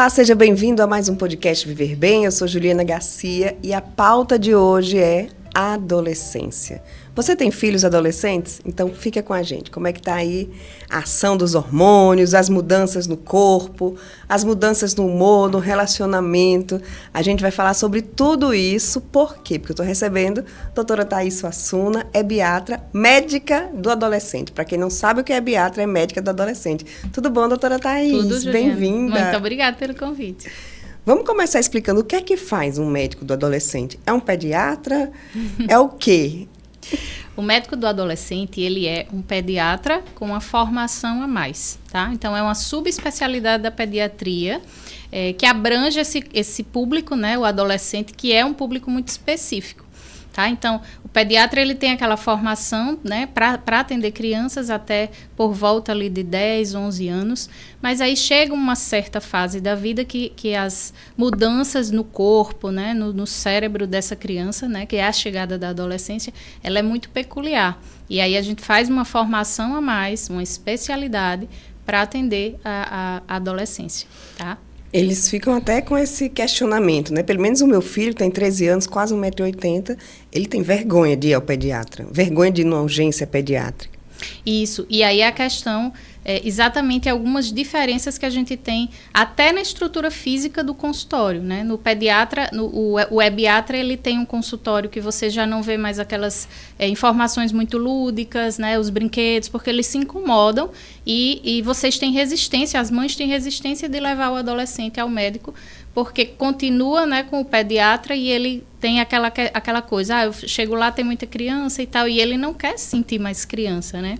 Olá, seja bem-vindo a mais um podcast Viver Bem. Eu sou Juliana Garcia e a pauta de hoje é adolescência. Você tem filhos adolescentes? Então fica com a gente. Como é que tá aí a ação dos hormônios, as mudanças no corpo, as mudanças no humor, no relacionamento. A gente vai falar sobre tudo isso. Por quê? Porque eu estou recebendo a doutora Thais Suassuna, é biatra, médica do adolescente. Para quem não sabe o que é biatra, é médica do adolescente. Tudo bom, doutora Thais? Tudo, Bem-vinda. Muito obrigada pelo convite. Vamos começar explicando o que é que faz um médico do adolescente. É um pediatra? é o quê? O médico do adolescente, ele é um pediatra com uma formação a mais, tá? Então, é uma subespecialidade da pediatria é, que abrange esse, esse público, né? O adolescente, que é um público muito específico. Tá? Então, o pediatra ele tem aquela formação né, para atender crianças até por volta ali de 10, 11 anos, mas aí chega uma certa fase da vida que, que as mudanças no corpo, né, no, no cérebro dessa criança, né, que é a chegada da adolescência, ela é muito peculiar. E aí a gente faz uma formação a mais, uma especialidade para atender a, a, a adolescência. Tá? Eles ficam até com esse questionamento, né? Pelo menos o meu filho tem 13 anos, quase 1,80m, ele tem vergonha de ir ao pediatra, vergonha de ir numa urgência pediátrica. Isso. E aí a questão é exatamente algumas diferenças que a gente tem até na estrutura física do consultório, né? No pediatra, no, o, o ebiatra, ele tem um consultório que você já não vê mais aquelas é, informações muito lúdicas, né? Os brinquedos, porque eles se incomodam e, e vocês têm resistência, as mães têm resistência de levar o adolescente ao médico porque continua né, com o pediatra e ele tem aquela, aquela coisa, ah, eu chego lá, tem muita criança e tal, e ele não quer sentir mais criança, né?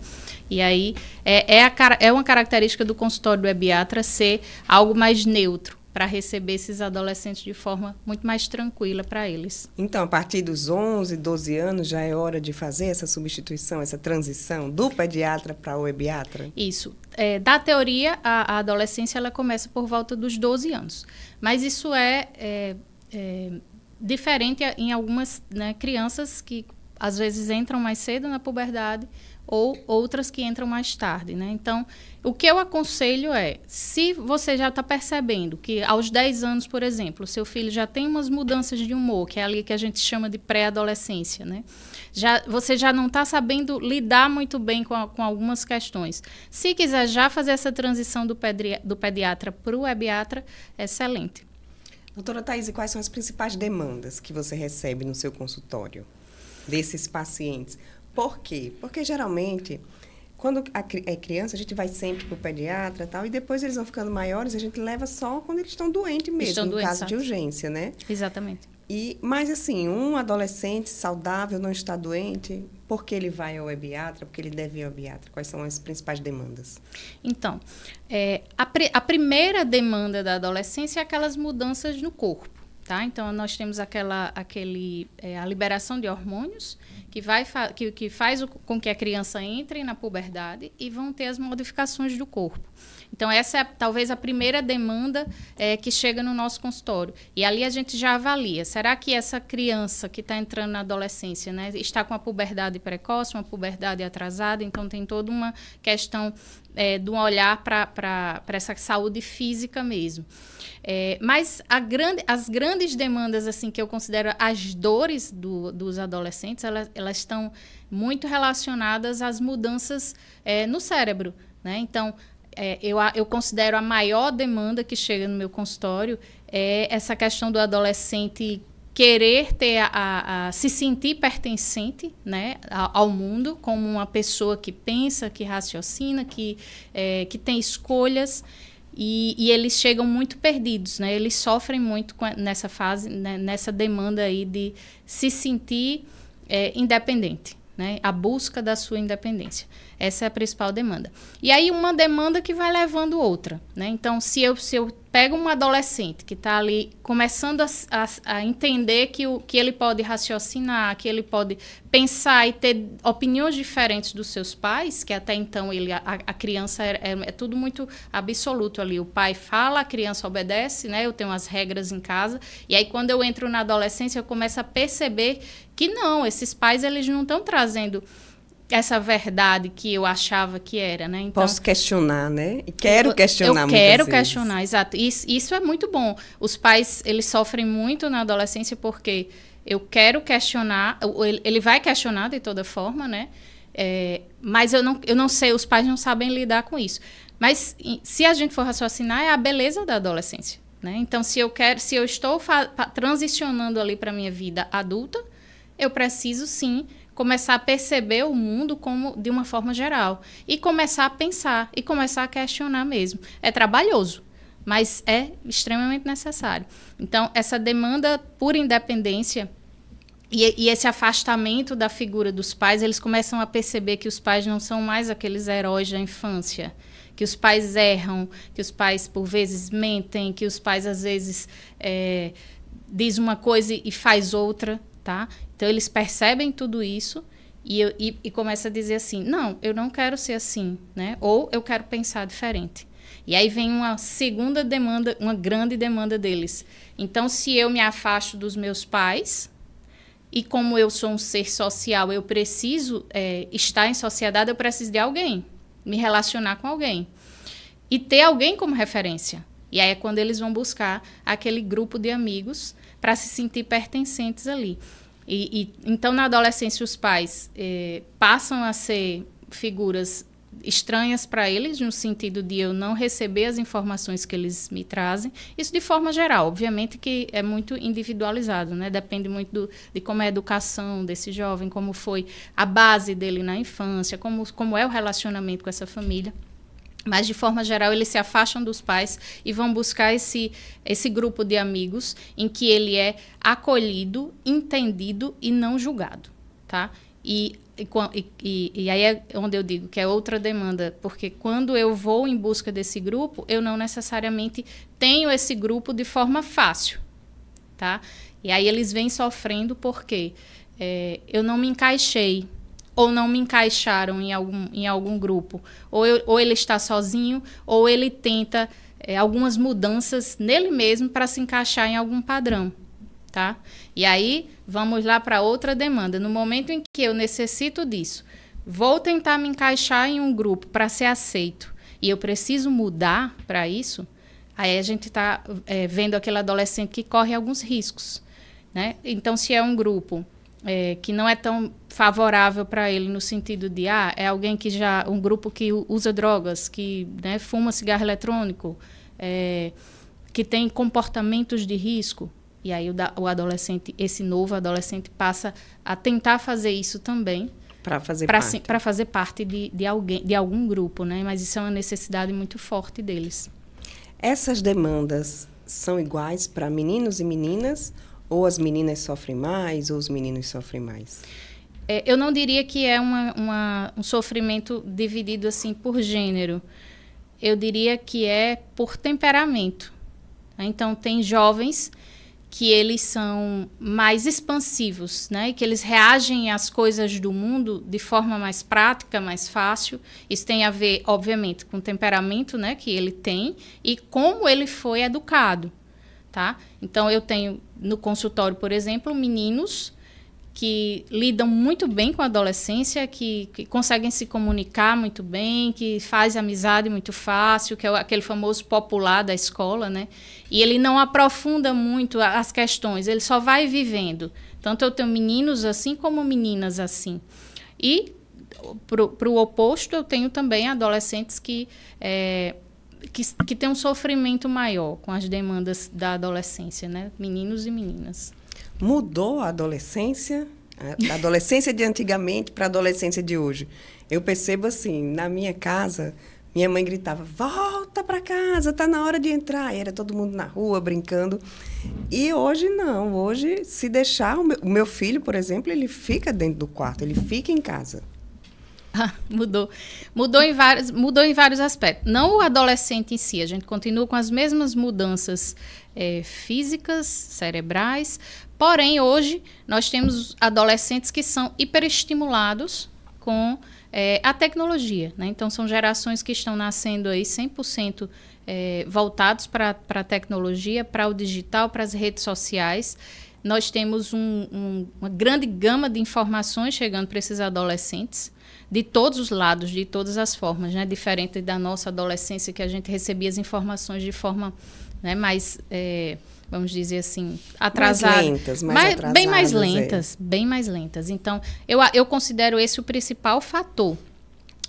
E aí é, é, a, é uma característica do consultório do ebiatra ser algo mais neutro para receber esses adolescentes de forma muito mais tranquila para eles. Então, a partir dos 11, 12 anos, já é hora de fazer essa substituição, essa transição do pediatra para o ebiatra? Isso. É, da teoria, a, a, adolescência ela começa por volta dos 12 anos. Mas isso é, é, é diferente em algumas né, crianças que às vezes entram mais cedo na puberdade, ou outras que entram mais tarde, né? Então, o que eu aconselho é, se você já está percebendo que aos 10 anos, por exemplo, seu filho já tem umas mudanças de humor, que é ali que a gente chama de pré-adolescência, né? Já, você já não está sabendo lidar muito bem com, a, com, algumas questões. Se quiser já fazer essa transição do, pedri, do pediatra para o ebiatra, é excelente. Doutora Thais, e quais são as principais demandas que você recebe no seu consultório desses pacientes? Por quê? Porque geralmente, quando a, é criança, a gente vai sempre para o pediatra tal, e depois eles vão ficando maiores, a gente leva só quando eles estão doentes mesmo, estão no caso de urgência, né? Exatamente. E, mas, assim, um adolescente saudável não está doente, por que ele vai ao ebiatra? Por que ele deve ir ao ebiatra? Quais são as principais demandas? Então, é, a, a primeira demanda da adolescência é aquelas mudanças no corpo. Tá? Então, nós temos aquela, aquele, é, a liberação de hormônios que, vai que, que faz o, com que a criança entre na puberdade e vão ter as modificações do corpo. Então, essa é talvez a primeira demanda é, que chega no nosso consultório. E ali a gente já avalia: será que essa criança que está entrando na adolescência né, está com a puberdade precoce, uma puberdade atrasada? Então, tem toda uma questão é, de um olhar para essa saúde física mesmo. É, mas grande, as grandes demandas assim que eu considero as dores do, dos adolescentes, elas, elas estão muito relacionadas às mudanças é, no cérebro. Né? Então, é, eu, eu considero a maior demanda que chega no meu consultório é essa questão do adolescente querer ter a, a, a, se sentir pertencente né, ao mundo como uma pessoa que pensa, que raciocina, que, é, que tem escolhas e, e, eles chegam muito perdidos, né? Eles sofrem muito nessa fase, né, nessa demanda aí de se sentir é, independente, né? A busca da sua independência. Essa é a principal demanda. E aí uma demanda que vai levando outra, né? Então, se eu, se eu pego um adolescente que está ali começando a, a, a, entender que, o, que ele pode raciocinar, que ele pode pensar e ter opiniões diferentes dos seus pais, que até então ele, a, a criança é, é, é, tudo muito absoluto ali. O pai fala, a criança obedece, né? Eu tenho as regras em casa. E aí, quando eu entro na adolescência, eu começo a perceber que não, esses pais eles não estão trazendo essa verdade que eu achava que era, né? Então, Posso questionar, né? E quero questionar muito. eu quero vezes. questionar, exato. Isso, isso é muito bom. Os pais, eles sofrem muito na adolescência porque eu quero questionar, ele, vai questionar de toda forma, né? É, mas eu não, eu não sei, os pais não sabem lidar com isso. Mas se a gente for raciocinar, é a beleza da adolescência, né? Então, se eu quero, se eu estou transicionando ali para minha vida adulta, eu preciso sim começar a perceber o mundo como de uma forma geral e começar a pensar e começar a questionar mesmo. É trabalhoso, mas é extremamente necessário. Então, essa demanda por independência e, e, esse afastamento da figura dos pais, eles começam a perceber que os pais não são mais aqueles heróis da infância, que os pais erram, que os pais por vezes mentem, que os pais às vezes é, diz uma coisa e faz outra, tá? Então eles percebem tudo isso e, eu, e, e começa a dizer assim, não, eu não quero ser assim, né? Ou eu quero pensar diferente. E aí vem uma segunda demanda, uma grande demanda deles. Então, se eu me afasto dos meus pais, e como eu sou um ser social, eu preciso é, estar em sociedade, eu preciso de alguém, me relacionar com alguém. E ter alguém como referência. E aí é quando eles vão buscar aquele grupo de amigos para se sentir pertencentes ali. E, e então, na adolescência, os pais eh, passam a ser figuras estranhas para eles, no sentido de eu não receber as informações que eles me trazem. Isso de forma geral, obviamente que é muito individualizado, né? Depende muito do, de como é a educação desse jovem, como foi a base dele na infância, como, como é o relacionamento com essa família mas de forma geral eles se afastam dos pais e vão buscar esse esse grupo de amigos em que ele é acolhido, entendido e não julgado, tá? E e, e, e, aí é onde eu digo que é outra demanda, porque quando eu vou em busca desse grupo, eu não necessariamente tenho esse grupo de forma fácil, tá? E aí eles vêm sofrendo porque é, eu não me encaixei, ou não me encaixaram em algum, em algum grupo. Ou, eu, ou ele está sozinho, ou ele tenta é, algumas mudanças nele mesmo para se encaixar em algum padrão. Tá? E aí, vamos lá para outra demanda. No momento em que eu necessito disso, vou tentar me encaixar em um grupo para ser aceito e eu preciso mudar para isso, aí a gente está é, eh, vendo aquele adolescente que corre alguns riscos. Né? Então, se é um grupo é, que não é tão favorável para ele no sentido de ah é alguém que já um grupo que usa drogas que né, fuma cigarro eletrônico é, que tem comportamentos de risco e aí o, da, o, adolescente esse novo adolescente passa a tentar fazer isso também para fazer pra, parte para fazer parte de, de alguém de algum grupo né mas isso é uma necessidade muito forte deles essas demandas são iguais para meninos e meninas ou as meninas sofrem mais, ou os meninos sofrem mais? É, eu não diria que é uma, uma, um sofrimento dividido assim por gênero. Eu diria que é por temperamento. Né? Então, tem jovens que eles são mais expansivos, né? E que eles reagem às coisas do mundo de forma mais prática, mais fácil. Isso tem a ver, obviamente, com o temperamento, né, que ele tem e como ele foi educado tá? Então eu tenho no consultório, por exemplo, meninos que lidam muito bem com a adolescência, que, que conseguem se comunicar muito bem, que faz amizade muito fácil, que é aquele famoso popular da escola, né? E ele não aprofunda muito as questões, ele só vai vivendo. Tanto eu tenho meninos assim como meninas assim. E para o oposto, eu tenho também adolescentes que é, que, que tem um sofrimento maior com as demandas da adolescência, né? Meninos e meninas. Mudou a adolescência? Da adolescência de antigamente para a adolescência de hoje. Eu percebo assim, na minha casa, minha mãe gritava: "Volta para casa, tá na hora de entrar". E era todo mundo na rua brincando. E hoje não, hoje se deixar o meu filho, por exemplo, ele fica dentro do quarto, ele fica em casa. mudou. Mudou em, vários, mudou em vários aspectos. Não o adolescente em si, a gente continua com as mesmas mudanças é, físicas, cerebrais. Porém, hoje, nós temos adolescentes que são hiperestimulados com é, a tecnologia. Né? Então, são gerações que estão nascendo aí 100% é, eh, voltados para a tecnologia, para o digital, para as redes sociais nós temos um, um, uma grande gama de informações chegando para esses adolescentes de todos os lados, de todas as formas, né? Diferente da nossa adolescência, que a gente recebia as informações de forma né, mais, é, vamos dizer assim, atrasadas. Mais lentas, mais mais, Bem mais é. lentas, é. bem mais lentas. Então, eu, eu considero esse o principal fator.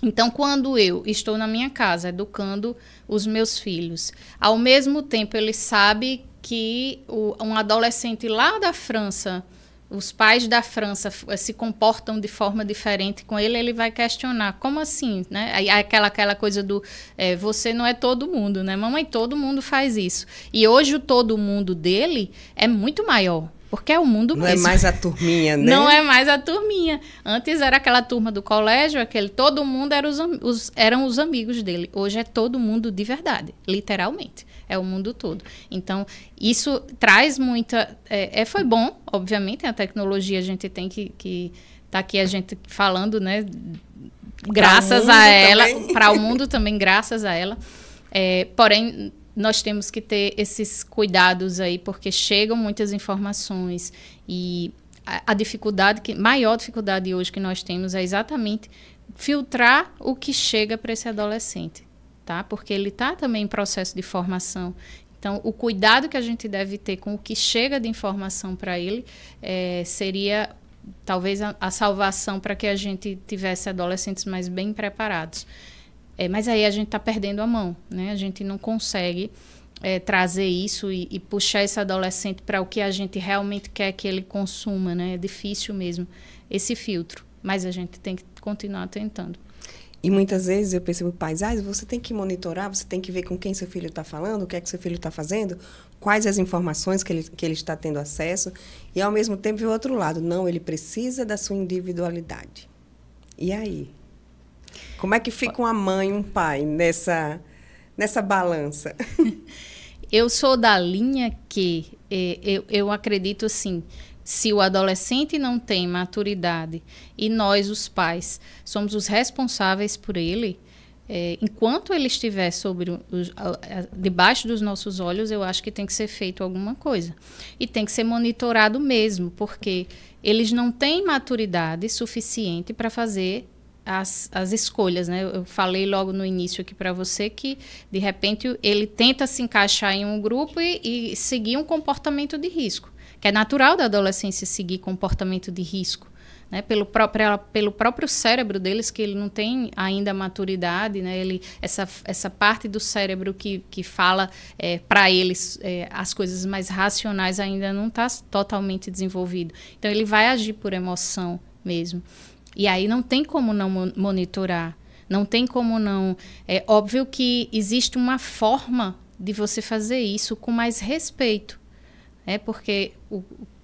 Então, quando eu estou na minha casa educando os meus filhos, ao mesmo tempo ele sabe que o, um adolescente lá da França os pais da França eh, se comportam de forma diferente com ele, ele vai questionar. Como assim? Né? Aquela, aquela coisa do é, você não é todo mundo, né? Mamãe, todo mundo faz isso. E hoje o todo mundo dele é muito maior. Porque é o mundo Não é mesmo. é mais a turminha, né? Não é mais a turminha. Antes era aquela turma do colégio, aquele todo mundo era os, os, eram os amigos dele. Hoje é todo mundo de verdade, literalmente. É o mundo todo. Então, isso traz muita. É, é foi bom, obviamente, é a tecnologia a gente tem que. que tá aqui a gente falando, né? Graças a ela. Para o mundo também, graças a ela. É, porém, nós temos que ter esses cuidados aí, porque chegam muitas informações e a, a dificuldade, que, maior dificuldade hoje que nós temos é exatamente filtrar o que chega para esse adolescente, tá? Porque ele está também em processo de formação. Então, o cuidado que a gente deve ter com o que chega de informação para ele é, seria talvez a, a salvação para que a gente tivesse adolescentes mais bem preparados. É, mas aí a gente está perdendo a mão, né? A gente não consegue é, trazer isso e, e, puxar esse adolescente para o que a gente realmente quer que ele consuma, né? É difícil mesmo esse filtro, mas a gente tem que continuar tentando. E muitas vezes eu percebo pais, ah, você tem que monitorar, você tem que ver com quem seu filho está falando, o que é que seu filho está fazendo, quais as informações que ele, que ele está tendo acesso. E ao mesmo tempo, o outro lado, não, ele precisa da sua individualidade. E aí? Como é que fica uma mãe e um pai nessa, nessa balança? Eu sou da linha que eh, eu, eu acredito assim. Se o adolescente não tem maturidade e nós, os pais, somos os responsáveis por ele, eh, enquanto ele estiver sobre os, debaixo dos nossos olhos, eu acho que tem que ser feito alguma coisa. E tem que ser monitorado mesmo, porque eles não têm maturidade suficiente para fazer as, as escolhas, né? Eu falei logo no início aqui para você que, de repente, ele tenta se encaixar em um grupo e, e seguir um comportamento de risco, que é natural da adolescência seguir comportamento de risco. Né, pelo, próprio, pelo próprio cérebro deles, que ele não tem ainda maturidade, né, ele, essa, essa parte do cérebro que, que fala é, para eles é, as coisas mais racionais ainda não está totalmente desenvolvido. Então, ele vai agir por emoção mesmo. E aí não tem como não monitorar, não tem como não. É óbvio que existe uma forma de você fazer isso com mais respeito, né? porque o,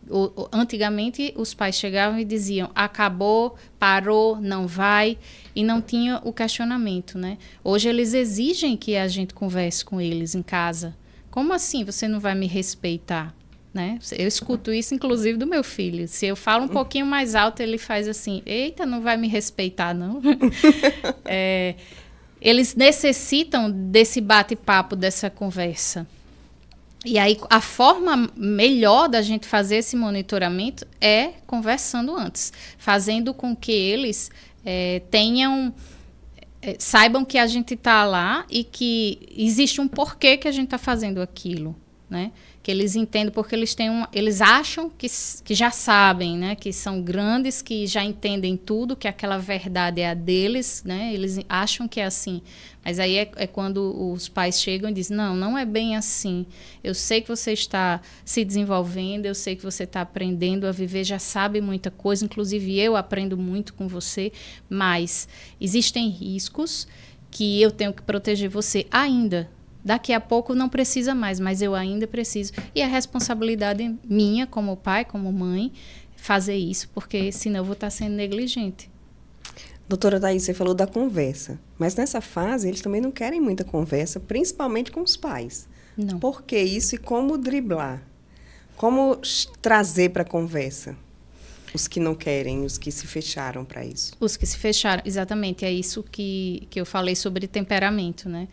o, antigamente os pais chegavam e diziam acabou, parou, não vai e não tinha o questionamento, né? Hoje eles exigem que a gente converse com eles em casa. Como assim você não vai me respeitar? Né? Eu escuto isso, inclusive, do meu filho. Se eu falo um pouquinho mais alto, ele faz assim: eita, não vai me respeitar, não. é, eles necessitam desse bate-papo, dessa conversa. E aí, a forma melhor da gente fazer esse monitoramento é conversando antes, fazendo com que eles é, tenham. É, saibam que a gente está lá e que existe um porquê que a gente está fazendo aquilo, né? que eles entendem porque eles têm um, eles acham que, que já sabem, né, que são grandes, que já entendem tudo, que aquela verdade é a deles, né? Eles acham que é assim. Mas aí é, é quando os pais chegam e dizem: "Não, não é bem assim. Eu sei que você está se desenvolvendo, eu sei que você está aprendendo a viver, já sabe muita coisa, inclusive eu aprendo muito com você, mas existem riscos que eu tenho que proteger você ainda, daqui a pouco não precisa mais, mas eu ainda preciso. E é responsabilidade minha, como pai, como mãe, fazer isso, porque senão eu vou estar sendo negligente. Doutora Thaís, você falou da conversa, mas nessa fase eles também não querem muita conversa, principalmente com os pais. Não. Por que isso e como driblar? Como trazer para a conversa? Os que não querem, os que se fecharam para isso. Os que se fecharam, exatamente. É isso que, que eu falei sobre temperamento, né?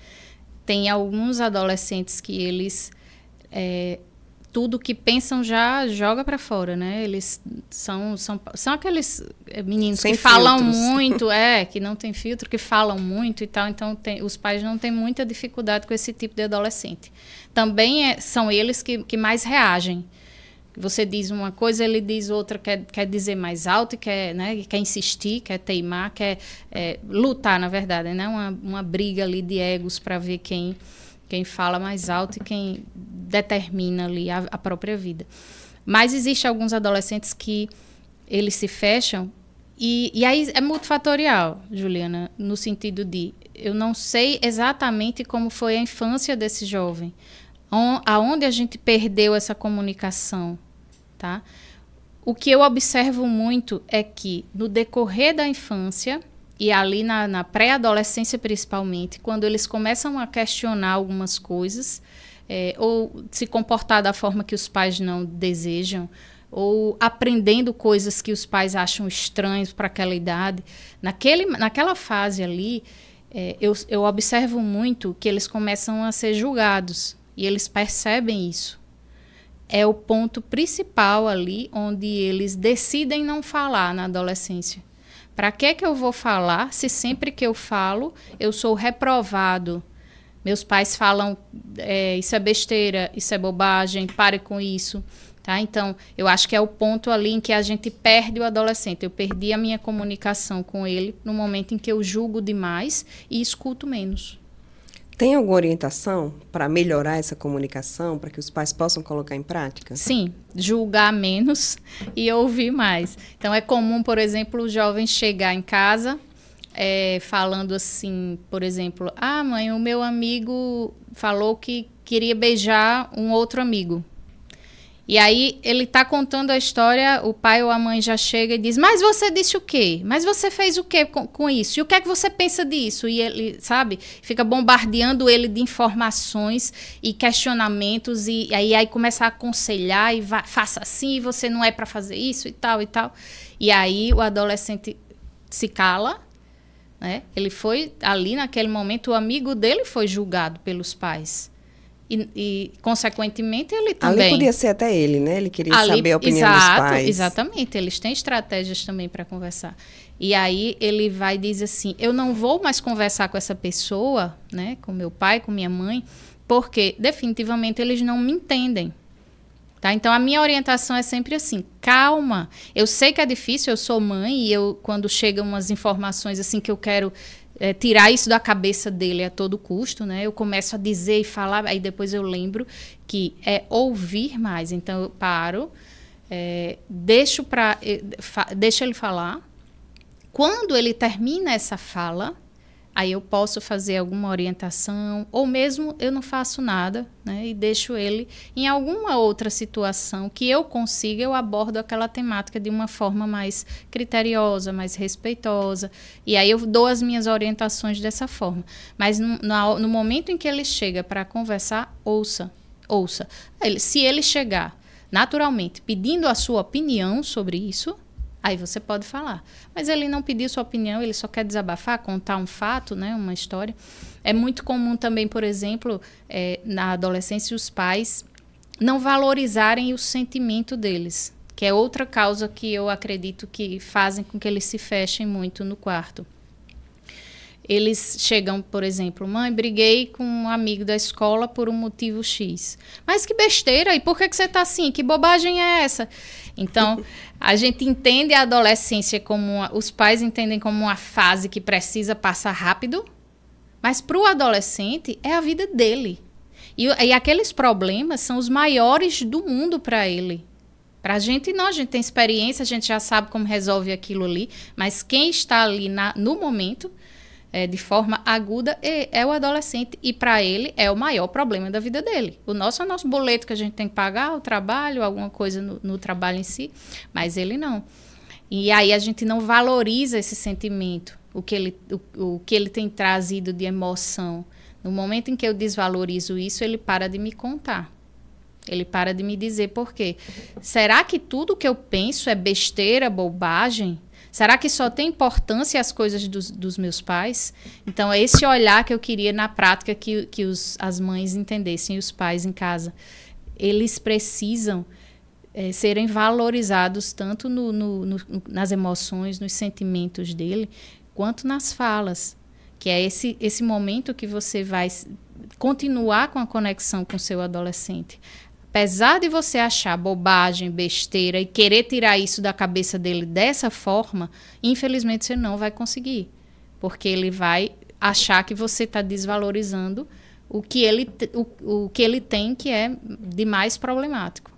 Tem alguns adolescentes que eles é, tudo que pensam já joga para fora, né? Eles são, são, são aqueles é, meninos Sem que filtros. falam muito, é, que não tem filtro, que falam muito e tal. Então, tem, os pais não têm muita dificuldade com esse tipo de adolescente. Também é, são eles que, que mais reagem. Você diz uma coisa, ele diz outra, quer, quer dizer mais alto, quer, né, quer insistir, quer teimar, quer é, lutar, na verdade, né? Uma, uma briga ali de egos para ver quem, quem fala mais alto e quem determina ali a, a própria vida. Mas existe alguns adolescentes que eles se fecham e, e aí é multifatorial, Juliana, no sentido de eu não sei exatamente como foi a infância desse jovem, aonde a gente perdeu essa comunicação, tá? O que eu observo muito é que no decorrer da infância e ali na, na pré-adolescência principalmente, quando eles começam a questionar algumas coisas é, ou se comportar da forma que os pais não desejam, ou aprendendo coisas que os pais acham estranhos para aquela idade, naquele, naquela fase ali, é, eu, eu observo muito que eles começam a ser julgados e eles percebem isso é o ponto principal ali onde eles decidem não falar na adolescência. Para que que eu vou falar se sempre que eu falo eu sou reprovado? Meus pais falam é, isso é besteira, isso é bobagem, pare com isso. Tá? Então, eu acho que é o ponto ali em que a gente perde o adolescente. Eu perdi a minha comunicação com ele no momento em que eu julgo demais e escuto menos. Tem alguma orientação para melhorar essa comunicação, para que os pais possam colocar em prática? Sim, julgar menos e ouvir mais. Então, é comum, por exemplo, o jovem chegar em casa é, falando assim, por exemplo: Ah, mãe, o meu amigo falou que queria beijar um outro amigo. E aí ele tá contando a história, o pai ou a mãe já chega e diz: "Mas você disse o quê? Mas você fez o quê com, com isso? E o que é que você pensa disso?" E ele, sabe, fica bombardeando ele de informações e questionamentos e, e aí aí começa a aconselhar e vai, faça assim, você não é para fazer isso e tal e tal. E aí o adolescente se cala, né? Ele foi ali naquele momento o amigo dele foi julgado pelos pais. E, e, consequentemente, ele também. Ali podia ser até ele, né? Ele queria Ali, saber a opinião exato, dos pais. Exatamente. Eles têm estratégias também para conversar. E aí ele vai dizer assim: eu não vou mais conversar com essa pessoa, né? Com meu pai, com minha mãe, porque definitivamente eles não me entendem. Tá? Então a minha orientação é sempre assim: calma. Eu sei que é difícil, eu sou mãe e eu quando chegam umas informações assim que eu quero é, tirar isso da cabeça dele a todo custo, né? Eu começo a dizer e falar, aí depois eu lembro que é ouvir mais. Então eu paro, é, deixo para eh, deixo ele falar. Quando ele termina essa fala, Aí eu posso fazer alguma orientação, ou mesmo eu não faço nada, né? E deixo ele em alguma outra situação que eu consiga, eu abordo aquela temática de uma forma mais criteriosa, mais respeitosa. E aí eu dou as minhas orientações dessa forma. Mas no, no, no momento em que ele chega para conversar, ouça, ouça. Ele, se ele chegar naturalmente pedindo a sua opinião sobre isso, Aí você pode falar. Mas ele não pediu sua opinião, ele só quer desabafar, contar um fato, né, uma história. É muito comum também, por exemplo, é, na adolescência, os pais não valorizarem o sentimento deles, que é outra causa que eu acredito que fazem com que eles se fechem muito no quarto. Eles chegam, por exemplo, mãe, briguei com um amigo da escola por um motivo X. Mas que besteira, e por que, que você está assim? Que bobagem é essa? Então, a gente entende a adolescência como. Uma, os pais entendem como uma fase que precisa passar rápido, mas para o adolescente é a vida dele. E, e aqueles problemas são os maiores do mundo para ele. Para a gente não, a gente tem experiência, a gente já sabe como resolve aquilo ali, mas quem está ali na, no momento é, de forma aguda é, é o adolescente e para ele é o maior problema da vida dele. O nosso é o nosso boleto que a gente tem que pagar, o trabalho, alguma coisa no, no trabalho em si, mas ele não. E aí a gente não valoriza esse sentimento, o que ele, o, o que ele tem trazido de emoção. No momento em que eu desvalorizo isso, ele para de me contar. Ele para de me dizer por quê. Será que tudo que eu penso é besteira, bobagem? Será que só tem importância as coisas dos, dos meus pais? Então, é esse olhar que eu queria na prática que, que os, as mães entendessem, os pais em casa. Eles precisam é, serem valorizados tanto no, no, no, nas emoções, nos sentimentos dele, quanto nas falas. Que é esse, esse momento que você vai continuar com a conexão com seu adolescente apesar de você achar bobagem, besteira e querer tirar isso da cabeça dele dessa forma, infelizmente você não vai conseguir. Porque ele vai achar que você está desvalorizando o que, ele, o, o que ele tem que é de mais problemático.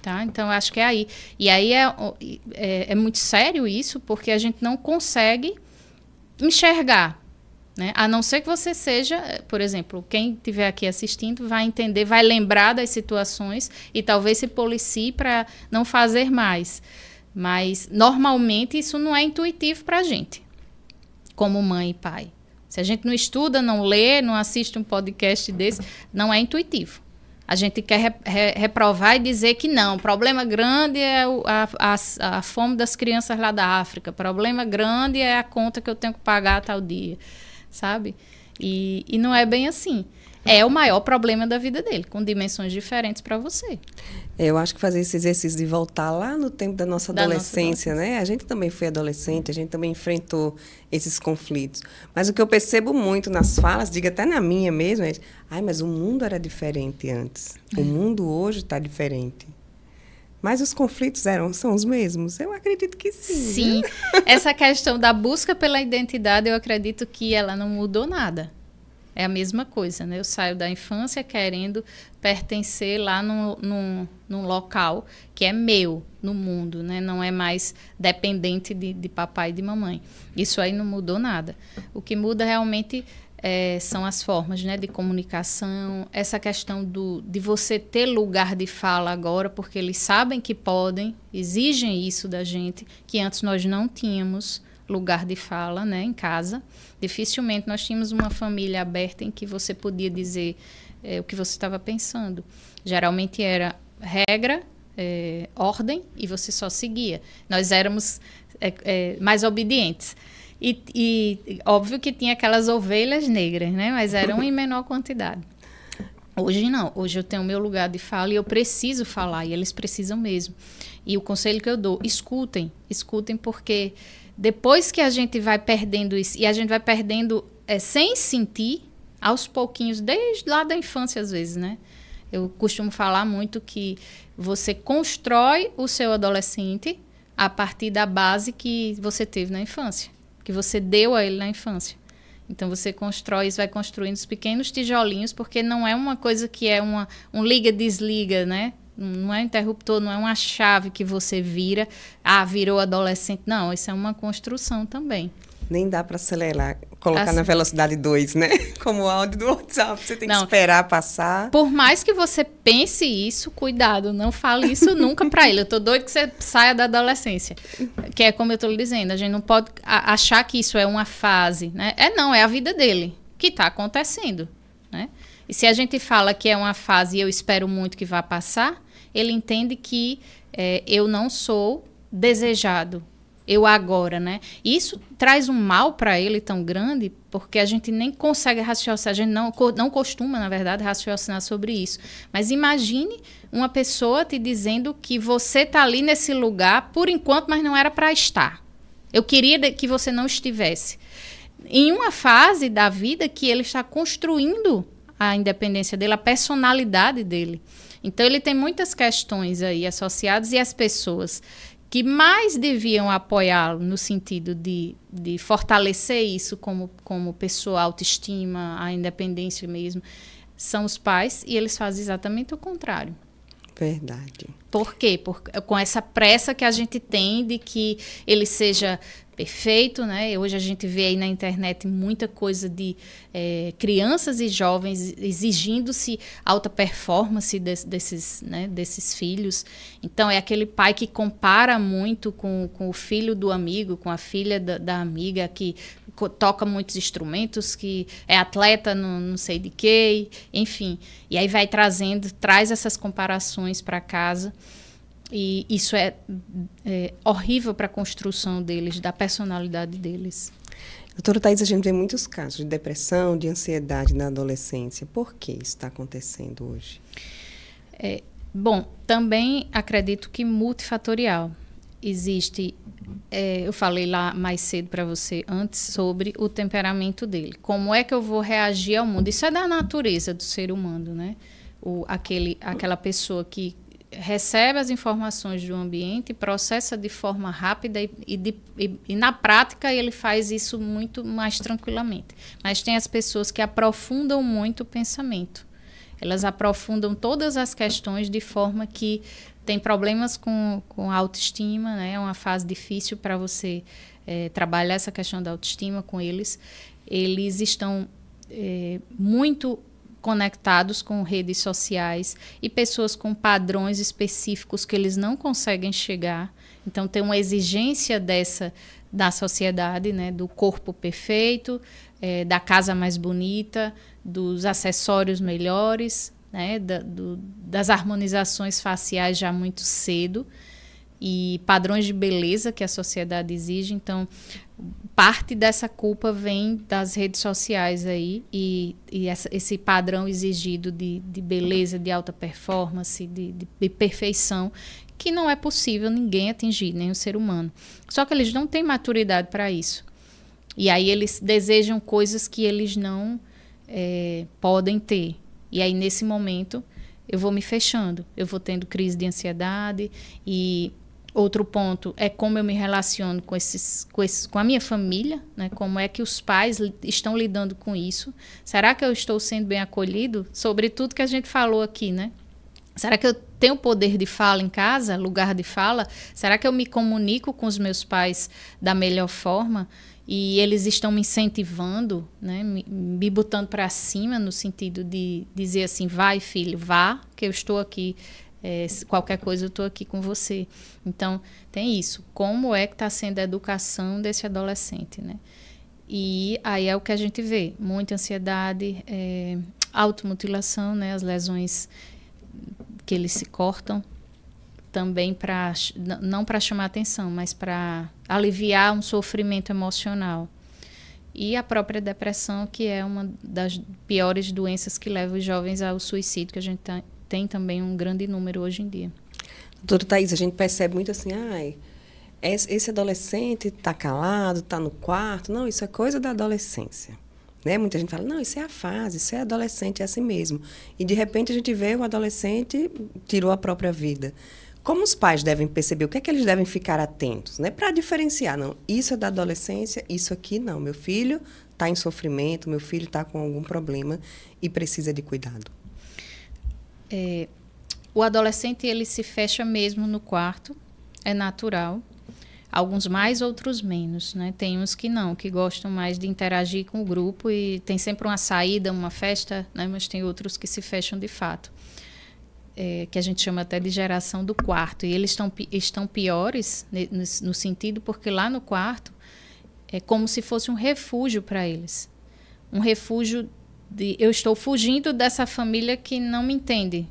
Tá? Então, eu acho que é aí. E aí é, é, é muito sério isso, porque a gente não consegue enxergar né? A não ser que você seja, por exemplo, quem estiver aqui assistindo vai entender, vai lembrar das situações e talvez se policie para não fazer mais. Mas normalmente isso não é intuitivo para a gente, como mãe e pai. Se a gente não estuda, não lê, não assiste um podcast desse, não é intuitivo. A gente quer re re reprovar e dizer que não. Problema grande é o, a, a, a fome das crianças lá da África. Problema grande é a conta que eu tenho que pagar tal dia sabe? E, e não é bem assim. É o maior problema da vida dele, com dimensões diferentes para você. É, eu acho que fazer esse exercício de voltar lá no tempo da nossa da adolescência, nossa né? A gente também foi adolescente, a gente também enfrentou esses conflitos. Mas o que eu percebo muito nas falas, digo até na minha mesmo, é: ai, mas o mundo era diferente antes. O é. mundo hoje está diferente. Mas os conflitos eram, são os mesmos? Eu acredito que sim. Sim. Essa questão da busca pela identidade, eu acredito que ela não mudou nada. É a mesma coisa, né? Eu saio da infância querendo pertencer lá num, num, num local que é meu no mundo, né? Não é mais dependente de, de papai e de mamãe. Isso aí não mudou nada. O que muda realmente é, são as formas né, de comunicação, essa questão do, de você ter lugar de fala agora, porque eles sabem que podem, exigem isso da gente, que antes nós não tínhamos lugar de fala né, em casa. Dificilmente nós tínhamos uma família aberta em que você podia dizer é, o que você estava pensando. Geralmente era regra, é, ordem, e você só seguia. Nós éramos é, é, mais obedientes. E, e óbvio que tinha aquelas ovelhas negras, né? Mas eram em menor quantidade. Hoje não, hoje eu tenho o meu lugar de fala e eu preciso falar, e eles precisam mesmo. E o conselho que eu dou, escutem, escutem, porque depois que a gente vai perdendo isso, e a gente vai perdendo é, sem sentir, aos pouquinhos, desde lá da infância, às vezes, né? Eu costumo falar muito que você constrói o seu adolescente a partir da base que você teve na infância que você deu a ele na infância. Então você constrói, vai construindo os pequenos tijolinhos, porque não é uma coisa que é uma, um liga-desliga, né? Não é um interruptor, não é uma chave que você vira, ah, virou adolescente. Não, isso é uma construção também nem dá para acelerar, colocar assim. na velocidade 2, né? Como o áudio do WhatsApp, você tem não. que esperar passar. Por mais que você pense isso, cuidado, não fale isso nunca para ele. Eu tô doido que você saia da adolescência. Que é como eu tô lhe dizendo, a gente não pode achar que isso é uma fase, né? É não, é a vida dele que tá acontecendo, né? E se a gente fala que é uma fase e eu espero muito que vá passar, ele entende que é, eu não sou desejado, eu agora, né? Isso traz um mal para ele tão grande, porque a gente nem consegue raciocinar, a gente não, não costuma, na verdade, raciocinar sobre isso. Mas imagine uma pessoa te dizendo que você está ali nesse lugar por enquanto, mas não era para estar. Eu queria que você não estivesse. Em uma fase da vida que ele está construindo a independência dele, a personalidade dele. Então ele tem muitas questões aí associadas e as pessoas que mais deviam apoiá-lo no sentido de, de fortalecer isso como, como pessoa, a autoestima, a independência mesmo, são os pais e eles fazem exatamente o contrário. Verdade. Por quê? Por, com essa pressa que a gente tem de que ele seja perfeito, né? Hoje a gente vê aí na internet muita coisa de é, crianças e jovens exigindo-se alta performance desses, né, desses filhos. Então é aquele pai que compara muito com, com o filho do amigo, com a filha da, da amiga que toca muitos instrumentos, que é atleta no, não sei de quê, enfim. E aí vai trazendo, traz essas comparações para casa. E isso é, é horrível para a construção deles, da personalidade deles. Doutora Thais, a gente vê muitos casos de depressão, de ansiedade na adolescência. Por que isso está acontecendo hoje? É, bom, também acredito que multifatorial. Existe, é, eu falei lá mais cedo para você antes sobre o temperamento dele. Como é que eu vou reagir ao mundo? Isso é da natureza do ser humano, né? O, aquele, aquela pessoa que recebe as informações do ambiente, processa de forma rápida e, e, de, e, e, na prática ele faz isso muito mais tranquilamente. Mas tem as pessoas que aprofundam muito o pensamento. Elas aprofundam todas as questões de forma que tem problemas com, com autoestima, né? é uma fase difícil para você é, trabalhar essa questão da autoestima com eles. Eles estão é, muito conectados com redes sociais e pessoas com padrões específicos que eles não conseguem chegar. Então tem uma exigência dessa da sociedade, né, do corpo perfeito, é, da casa mais bonita, dos acessórios melhores, né, da, do, das harmonizações faciais já muito cedo e padrões de beleza que a sociedade exige. Então, parte dessa culpa vem das redes sociais aí e, e essa, esse padrão exigido de, de, beleza, de alta performance, de, de, de, perfeição, que não é possível ninguém atingir, nem o ser humano. Só que eles não têm maturidade para isso. E aí eles desejam coisas que eles não é, podem ter. E aí, nesse momento, eu vou me fechando, eu vou tendo crise de ansiedade e Outro ponto é como eu me relaciono com, esses, com, esses, com a minha família, né? como é que os pais estão lidando com isso. Será que eu estou sendo bem acolhido? Sobretudo que a gente falou aqui, né? Será que eu tenho poder de fala em casa, lugar de fala? Será que eu me comunico com os meus pais da melhor forma? E eles estão me incentivando, né? me, me botando para cima, no sentido de dizer assim: vai, filho, vá, que eu estou aqui é, qualquer coisa eu estou aqui com você. Então, tem isso. Como é que está sendo a educação desse adolescente, né? E aí é o que a gente vê. Muita ansiedade, é, automutilação, né? As lesões que eles se cortam também para não para chamar atenção, mas para aliviar um sofrimento emocional. E a própria depressão, que é uma das piores doenças que leva os jovens ao suicídio, que a gente tá tem também um grande número hoje em dia. Doutora Thais, a gente percebe muito assim, ai, esse adolescente está calado, está no quarto. Não, isso é coisa da adolescência. Né? Muita gente fala, não, isso é a fase, isso é adolescente, é assim mesmo. E de repente a gente vê o adolescente tirou a própria vida. Como os pais devem perceber? O que é que eles devem ficar atentos? Né? Para diferenciar, não, isso é da adolescência, isso aqui não. Meu filho está em sofrimento, meu filho está com algum problema e precisa de cuidado é, o adolescente ele se fecha mesmo no quarto, é natural. Alguns mais, outros menos, né? Tem uns que não, que gostam mais de interagir com o grupo e tem sempre uma saída, uma festa, né? Mas tem outros que se fecham de fato. É, que a gente chama até de geração do quarto. E eles tão, estão piores no, no sentido porque lá no quarto é como se fosse um refúgio para eles. Um refúgio de eu estou fugindo dessa família que não me entende.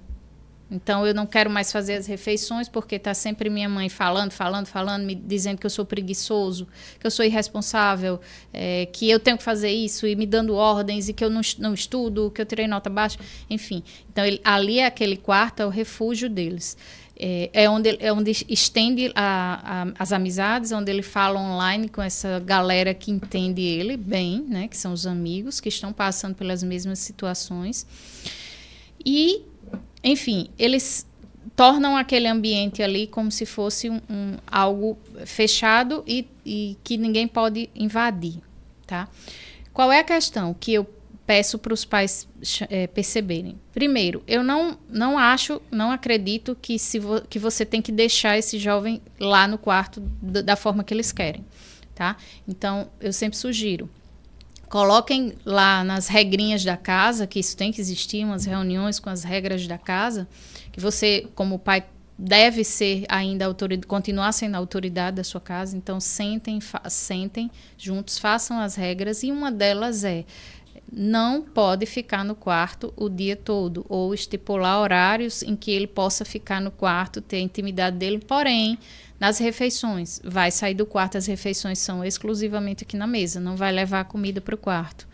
Então eu não quero mais fazer as refeições porque está sempre minha mãe falando, falando, falando, me dizendo que eu sou preguiçoso, que eu sou irresponsável, é, que eu tenho que fazer isso e me dando ordens e que eu não, não estudo, que eu tirei nota baixa, enfim. Então ele, ali é aquele quarto é o refúgio deles. É, é, onde, é onde estende a, a, as amizades, onde ele fala online com essa galera que entende ele bem, né? Que são os amigos que estão passando pelas mesmas situações. E, enfim, eles tornam aquele ambiente ali como se fosse um, um algo fechado e, e que ninguém pode invadir, tá? Qual é a questão que eu peço para os pais é, perceberem. Primeiro, eu não, não acho, não acredito que, se vo que você tem que deixar esse jovem lá no quarto da forma que eles querem. Tá? Então, eu sempre sugiro coloquem lá nas regrinhas da casa, que isso tem que existir, umas reuniões com as regras da casa, que você, como pai, deve ser ainda autoridade, continuar sendo a autoridade da sua casa, então sentem, sentem juntos, façam as regras, e uma delas é não pode ficar no quarto o dia todo ou estipular horários em que ele possa ficar no quarto, ter a intimidade dele, porém, nas refeições, vai sair do quarto, as refeições são exclusivamente aqui na mesa, não vai levar a comida para o quarto.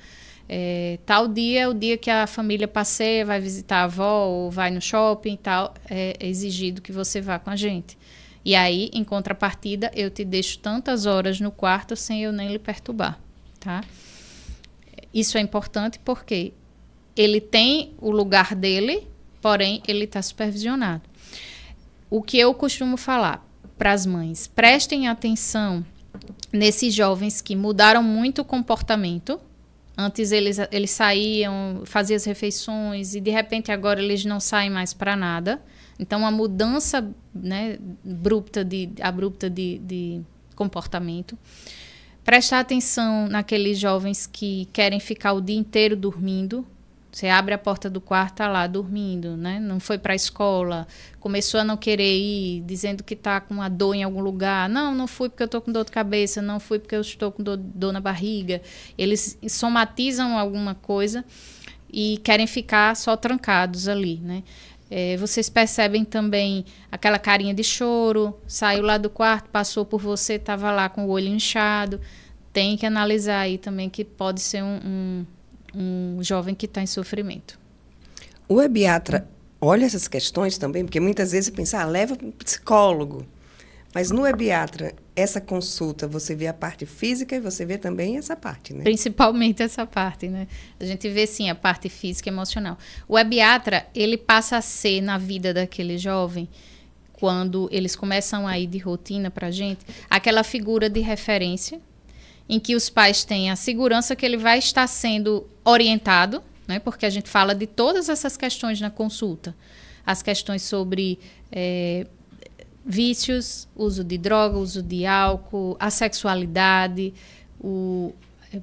É, tal dia é o dia que a família passeia, vai visitar a avó ou vai no shopping tal, é exigido que você vá com a gente. E aí, em contrapartida, eu te deixo tantas horas no quarto sem eu nem lhe perturbar, tá? Isso é importante porque ele tem o lugar dele, porém ele está supervisionado. O que eu costumo falar para as mães, prestem atenção nesses jovens que mudaram muito o comportamento. Antes eles, eles saíam, faziam as refeições e de repente agora eles não saem mais para nada. Então a mudança né, abrupta de, abrupta de, de comportamento prestar atenção naqueles jovens que querem ficar o dia inteiro dormindo. Você abre a porta do quarto, tá lá dormindo, né? Não foi para a escola, começou a não querer ir, dizendo que tá com uma dor em algum lugar. Não, não fui porque eu tô com dor de cabeça, não fui porque eu estou com dor, dor na barriga. Eles somatizam alguma coisa e querem ficar só trancados ali, né? É, vocês percebem também aquela carinha de choro, saiu lá do quarto, passou por você, estava lá com o olho inchado. Tem que analisar aí também que pode ser um, um, um jovem que está em sofrimento. O ebiatra olha essas questões também, porque muitas vezes pensa, ah, leva para um psicólogo. Mas no Ebiatra, essa consulta, você vê a parte física e você vê também essa parte, né? Principalmente essa parte, né? A gente vê sim a parte física e emocional. O Ebiatra, ele passa a ser na vida daquele jovem quando eles começam a ir de rotina para a gente, aquela figura de referência em que os pais têm a segurança que ele vai estar sendo orientado, né? porque a gente fala de todas essas questões na consulta. As questões sobre é, vícios, uso de droga, uso de álcool, a sexualidade, o,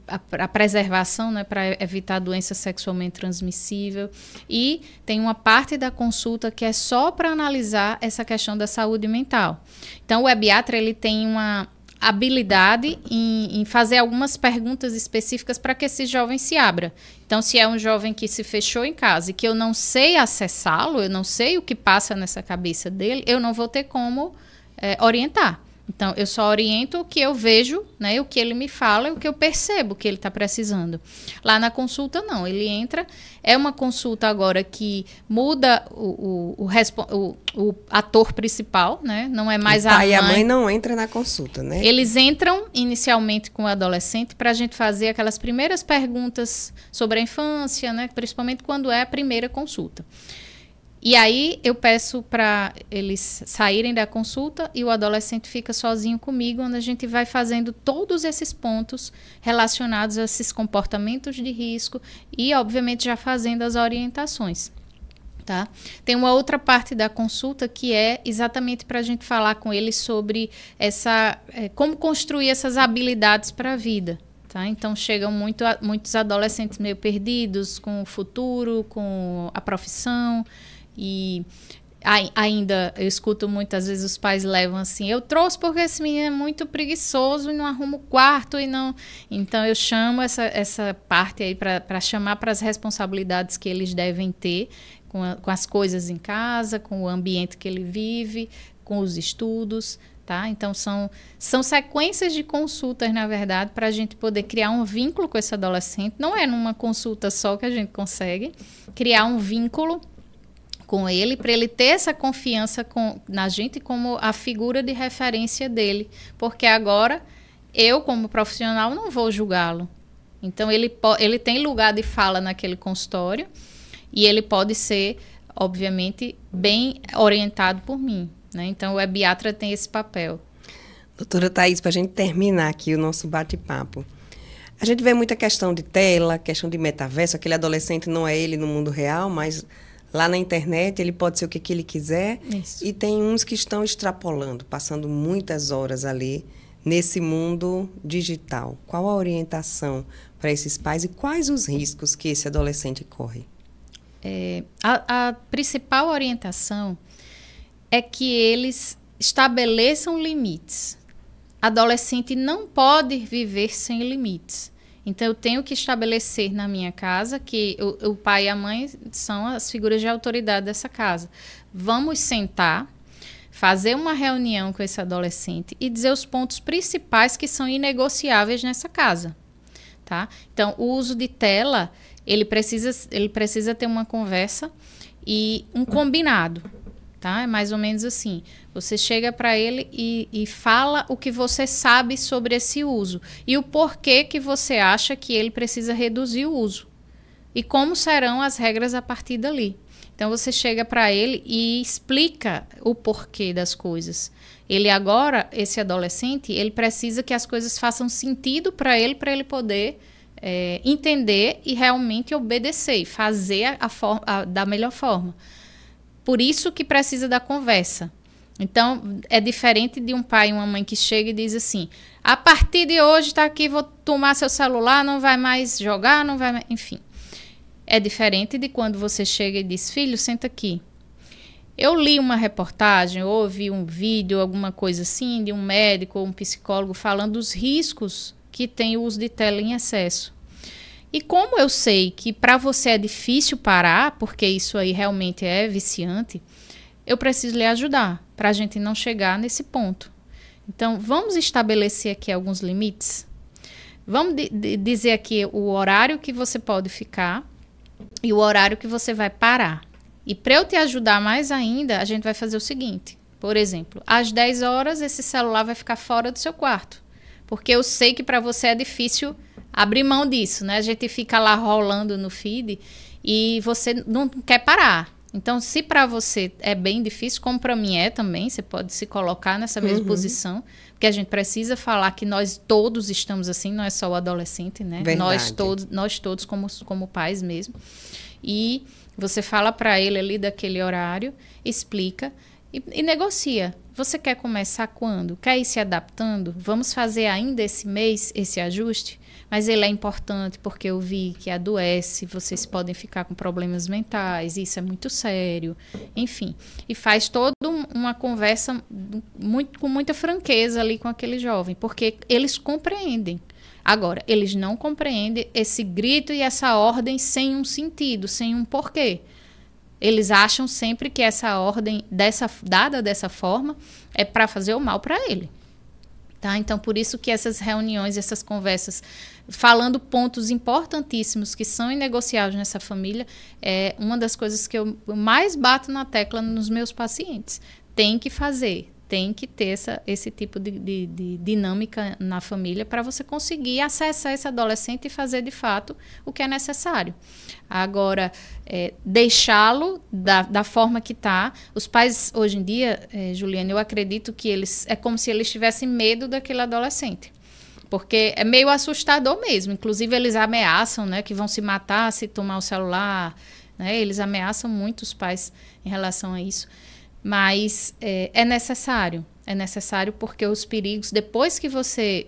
a, a, preservação né, para evitar doença sexualmente transmissível. E tem uma parte da consulta que é só para analisar essa questão da saúde mental. Então, o ebiatra ele tem uma habilidade em, em fazer algumas perguntas específicas para que esse jovem se abra. Então, se é um jovem que se fechou em casa e que eu não sei acessá-lo, eu não sei o que passa nessa cabeça dele, eu não vou ter como é, orientar. Então, eu só oriento o que eu vejo, né? O que ele me fala e o que eu percebo que ele está precisando. Lá na consulta, não. Ele entra. É uma consulta agora que muda o, o, o, o ator principal, né? Não é mais o a pai e a mãe não entra na consulta, né? Eles entram inicialmente com o adolescente para a gente fazer aquelas primeiras perguntas sobre a infância, né? Principalmente quando é a primeira consulta. E aí eu peço para eles saírem da consulta e o adolescente fica sozinho comigo, onde a gente vai fazendo todos esses pontos relacionados a esses comportamentos de risco e, obviamente, já fazendo as orientações. Tá? Tem uma outra parte da consulta que é exatamente para a gente falar com eles sobre essa, é, como construir essas habilidades para a vida. Tá? Então chegam muito, muitos adolescentes meio perdidos com o futuro, com a profissão, e ainda eu escuto muitas vezes os pais levam assim eu trouxe porque esse menino é muito preguiçoso e não arruma o quarto e não então eu chamo essa, essa parte aí para chamar para as responsabilidades que eles devem ter com, a, com as coisas em casa com o ambiente que ele vive com os estudos tá então são são sequências de consultas na verdade para a gente poder criar um vínculo com esse adolescente não é numa consulta só que a gente consegue criar um vínculo com ele para ele ter essa confiança com, na gente como a figura de referência dele, porque agora eu como profissional não vou julgá-lo. Então ele ele tem lugar de fala naquele consultório e ele pode ser obviamente bem orientado por mim, né? Então o ebiatra tem esse papel. Doutora Thais, para a gente terminar aqui o nosso bate-papo. A gente vê muita questão de tela, questão de metaverso, aquele adolescente não é ele no mundo real, mas Lá na internet ele pode ser o que, que ele quiser. Isso. E tem uns que estão extrapolando, passando muitas horas ali nesse mundo digital. Qual a orientação para esses pais e quais os riscos que esse adolescente corre? É, a, a principal orientação é que eles estabeleçam limites. Adolescente não pode viver sem limites. Então, eu tenho que estabelecer na minha casa que o, o pai e a mãe são as figuras de autoridade dessa casa. Vamos sentar, fazer uma reunião com esse adolescente e dizer os pontos principais que são inegociáveis nessa casa. Tá? Então, o uso de tela, ele precisa, ele precisa ter uma conversa e um combinado tá? É mais ou menos assim. Você chega para ele e, e, fala o que você sabe sobre esse uso e o porquê que você acha que ele precisa reduzir o uso e como serão as regras a partir dali. Então você chega para ele e explica o porquê das coisas. Ele agora, esse adolescente, ele precisa que as coisas façam sentido para ele, para ele poder é, entender e realmente obedecer, fazer a, a, a da melhor forma. Por isso que precisa da conversa. Então, é diferente de um pai e uma mãe que chega e diz assim: a partir de hoje está aqui, vou tomar seu celular, não vai mais jogar, não vai mais. Enfim. É diferente de quando você chega e diz: filho, senta aqui. Eu li uma reportagem, ouvi um vídeo, alguma coisa assim, de um médico ou um psicólogo falando dos riscos que tem o uso de tela em excesso. E como eu sei que para você é difícil parar, porque isso aí realmente é viciante, eu preciso lhe ajudar para a gente não chegar nesse ponto. Então, vamos estabelecer aqui alguns limites. Vamos dizer aqui o horário que você pode ficar e o horário que você vai parar. E para eu te ajudar mais ainda, a gente vai fazer o seguinte: por exemplo, às 10 horas esse celular vai ficar fora do seu quarto, porque eu sei que para você é difícil abrir mão disso, né? A gente fica lá rolando no feed e você não quer parar. Então, se para você é bem difícil, como para mim é também, você pode se colocar nessa mesma uhum. posição, porque a gente precisa falar que nós todos estamos assim, não é só o adolescente, né? Verdade. Nós todos, nós todos como, como pais mesmo. E você fala para ele ali daquele horário, explica e, e negocia. Você quer começar quando? Quer ir se adaptando? Vamos fazer ainda esse mês esse ajuste? Mas ele é importante porque eu vi que adoece, vocês podem ficar com problemas mentais, isso é muito sério, enfim. E faz toda uma conversa muito, com muita franqueza ali com aquele jovem, porque eles compreendem. Agora, eles não compreendem esse grito e essa ordem sem um sentido, sem um porquê. Eles acham sempre que essa ordem dessa, dada dessa forma é para fazer o mal para ele. Tá? Então, por isso que essas reuniões, essas conversas, falando pontos importantíssimos que são inegociáveis nessa família, é uma das coisas que eu mais bato na tecla nos meus pacientes. Tem que fazer, tem que ter essa, esse tipo de, de, de dinâmica na família para você conseguir acessar esse adolescente e fazer de fato o que é necessário. Agora, é, deixá-lo da, da forma que está. Os pais, hoje em dia, é, Juliana, eu acredito que eles. É como se eles tivessem medo daquele adolescente porque é meio assustador mesmo. Inclusive, eles ameaçam, né, que vão se matar se tomar o celular. Né? Eles ameaçam muito os pais em relação a isso. Mas é, é necessário. É necessário porque os perigos, depois que você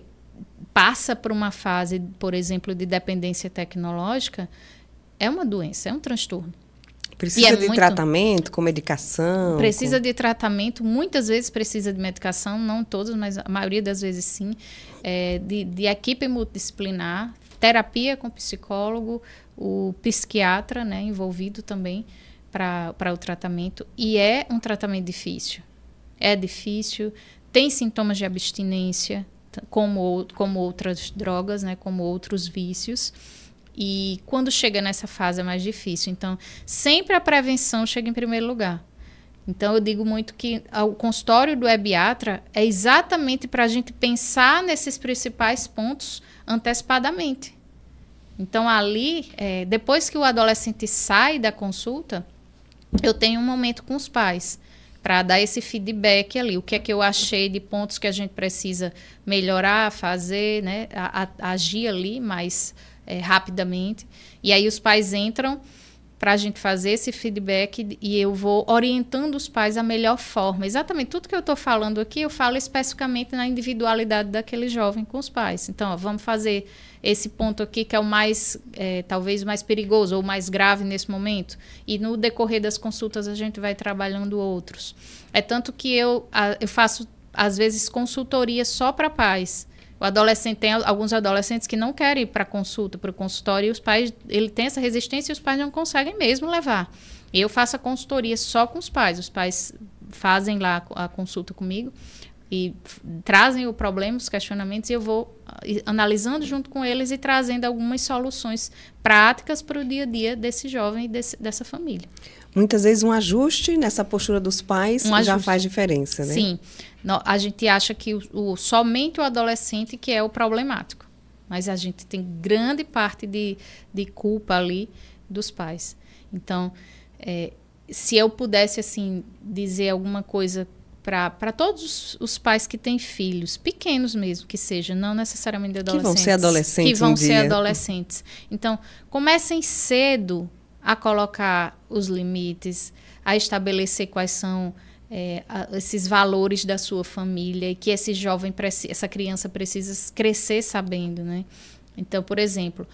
passa por uma fase, por exemplo, de dependência tecnológica, é uma doença, é um transtorno. Precisa é de muito... tratamento, com medicação? Precisa com... de tratamento, muitas vezes precisa de medicação, não todas, mas a maioria das vezes sim, é, de, de equipe multidisciplinar, terapia com psicólogo, o psiquiatra né, envolvido também para o tratamento e é um tratamento difícil. É difícil, tem sintomas de abstinência, como, como outras drogas, né, como outros vícios. E quando chega nessa fase é mais difícil. Então, sempre a prevenção chega em primeiro lugar. Então, eu digo muito que o consultório do Ebiatra é exatamente para a gente pensar nesses principais pontos antecipadamente. Então, ali, é, depois que o adolescente sai da consulta, eu tenho um momento com os pais para dar esse feedback ali, o que é que eu achei de pontos que a gente precisa melhorar, fazer, né, a, a, agir ali mais é, rapidamente. E aí os pais entram para a gente fazer esse feedback e eu vou orientando os pais da melhor forma. Exatamente tudo que eu estou falando aqui, eu falo especificamente na individualidade daquele jovem com os pais. Então, ó, vamos fazer esse ponto aqui que é o mais, é, talvez, mais perigoso ou mais grave nesse momento. E no decorrer das consultas a gente vai trabalhando outros. É tanto que eu, a, eu faço, às vezes, consultoria só para pais. O adolescente tem alguns adolescentes que não querem ir para consulta, para o consultório, e os pais, ele tem essa resistência e os pais não conseguem mesmo levar. Eu faço a consultoria só com os pais, os pais fazem lá a consulta comigo e trazem o problema, os questionamentos, e eu vou analisando junto com eles e trazendo algumas soluções práticas para o dia a dia desse jovem e desse, dessa família. Muitas vezes um ajuste nessa postura dos pais um já faz diferença, né? Sim. No, a gente acha que o, o, somente o adolescente que é o problemático. Mas a gente tem grande parte de, de culpa ali dos pais. Então, é, se eu pudesse, assim, dizer alguma coisa para todos os, pais que têm filhos, pequenos mesmo que sejam, não necessariamente adolescentes. Que vão ser adolescentes. Que vão um ser dia. adolescentes. Então, comecem cedo a colocar os limites, a estabelecer quais são é, a, esses valores da sua família e que esse jovem, essa criança precisa crescer sabendo, né? Então, por exemplo,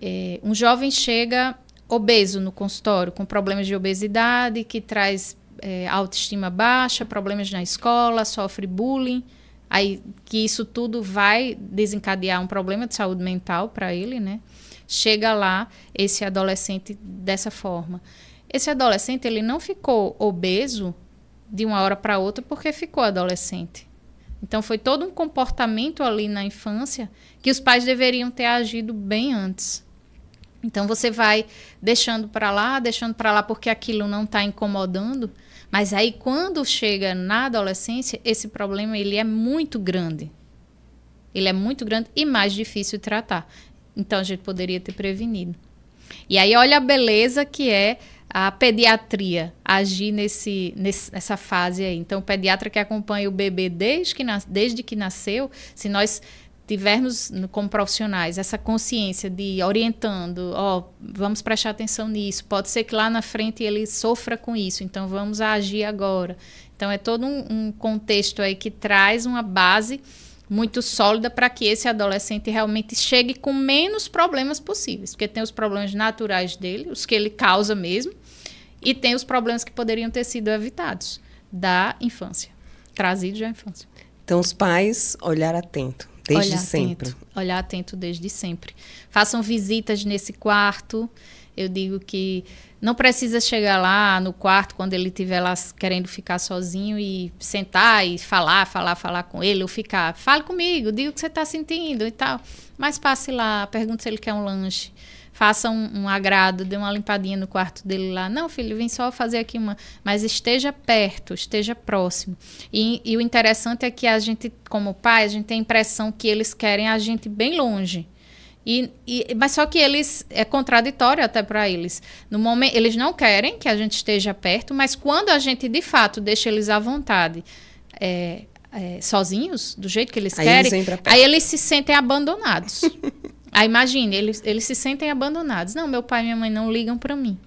é, um jovem chega obeso no consultório, com problemas de obesidade, que traz é, autoestima baixa, problemas na escola, sofre bullying. Aí que isso tudo vai desencadear um problema de saúde mental para ele, né? Chega lá esse adolescente dessa forma. Esse adolescente ele não ficou obeso de uma hora para outra porque ficou adolescente. Então foi todo um comportamento ali na infância que os pais deveriam ter agido bem antes. Então você vai deixando para lá, deixando para lá porque aquilo não está incomodando mas aí quando chega na adolescência, esse problema ele é muito grande. Ele é muito grande e mais difícil de tratar. Então a gente poderia ter prevenido. E aí olha a beleza que é a pediatria agir nesse, nessa fase aí. Então, o pediatra que acompanha o bebê desde que, nas, desde que nasceu, se nós tivermos como profissionais essa consciência de orientando, ó, oh, vamos prestar atenção nisso, pode ser que lá na frente ele sofra com isso, então vamos agir agora. Então é todo um, um contexto aí que traz uma base muito sólida para que esse adolescente realmente chegue com menos problemas possíveis, porque tem os problemas naturais dele, os que ele causa mesmo, e tem os problemas que poderiam ter sido evitados da infância, trazidos da infância. Então os pais olhar atento Desde olhar sempre. Atento, olhar atento desde sempre. Façam visitas nesse quarto. Eu digo que não precisa chegar lá no quarto quando ele estiver lá querendo ficar sozinho e sentar e falar, falar, falar com ele, ou ficar, fale comigo, diga o que você está sentindo e tal. Mas passe lá, pergunte se ele quer um lanche faça um, um, agrado, dê uma limpadinha no quarto dele lá. Não, filho, vem só fazer aqui uma. Mas esteja perto, esteja próximo. E, e o interessante é que a gente, como pai, a gente tem a impressão que eles querem a gente bem longe. E, e, mas só que eles é contraditório até para eles. No momento eles não querem que a gente esteja perto, mas quando a gente de fato deixa eles à vontade, é, é, sozinhos, do jeito que eles aí querem, eles aí eles se sentem abandonados. Aí ah, imagine, eles, eles se sentem abandonados. Não, meu pai e minha mãe não ligam para mim.